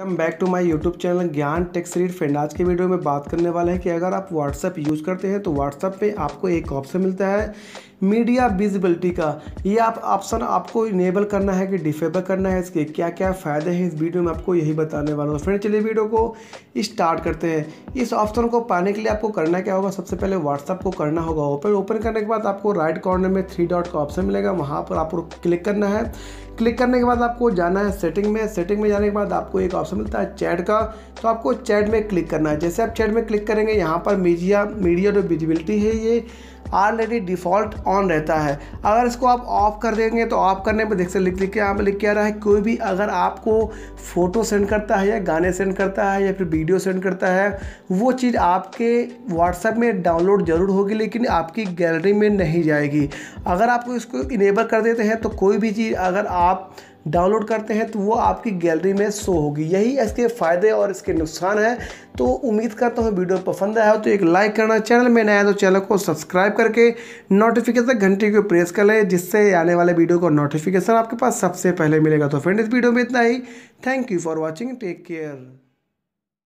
welcome back to my YouTube channel Gyan टेक्स रीड friend आज के वीडियो में बात करने वाला है कि अगर आप व्हाट्सअप यूज़ करते हैं तो व्हाट्सअप पे आपको एक ऑप्शन मिलता है मीडिया विजिबिलिटी का ये आप ऑप्शन आपको इनेबल करना है कि डिफेबल करना है इसके क्या क्या फ़ायदे हैं इस वीडियो में आपको यही बताने वाला हूँ फ्रेंड चलिए वीडियो को स्टार्ट करते हैं इस ऑप्शन को पाने के लिए आपको करना क्या होगा सबसे पहले व्हाट्सअप को करना होगा ओपन ओपन करने के बाद आपको राइट कॉर्नर में थ्री डॉट का ऑप्शन मिलेगा वहाँ पर आपको क्लिक करना है क्लिक करने के बाद आपको जाना है सेटिंग में सेटिंग में जाने के बाद आपको एक ऑप्शन मिलता है चैट का तो आपको चैट में क्लिक करना है जैसे आप चैट में क्लिक करेंगे यहाँ पर मीडिया मीडिया जो विजिबिलिटी है ये ऑलरेडी डिफ़ॉल्ट ऑन रहता है अगर इसको आप ऑफ कर देंगे तो ऑफ करने पर देख सकते लिख लिख के यहाँ पर लिख के आ रहा है कोई भी अगर आपको फ़ोटो सेंड करता है या गाने सेंड करता है या फिर वीडियो सेंड करता है वो चीज़ आपके व्हाट्सएप में डाउनलोड ज़रूर होगी लेकिन आपकी गैलरी में नहीं जाएगी अगर आप इसको इनेबल कर देते हैं तो कोई भी चीज़ अगर आप डाउनलोड करते हैं तो वो आपकी गैलरी में शो होगी यही इसके फ़ायदे और इसके नुकसान हैं तो उम्मीद करता हूँ वीडियो पसंद आया हो तो एक लाइक करना चैनल में नया तो चैनल को सब्सक्राइब करके नोटिफिकेशन घंटी को प्रेस कर लें जिससे आने वाले वीडियो का नोटिफिकेशन आपके पास सबसे पहले मिलेगा तो फ्रेंड इस वीडियो में इतना ही thank you for watching take care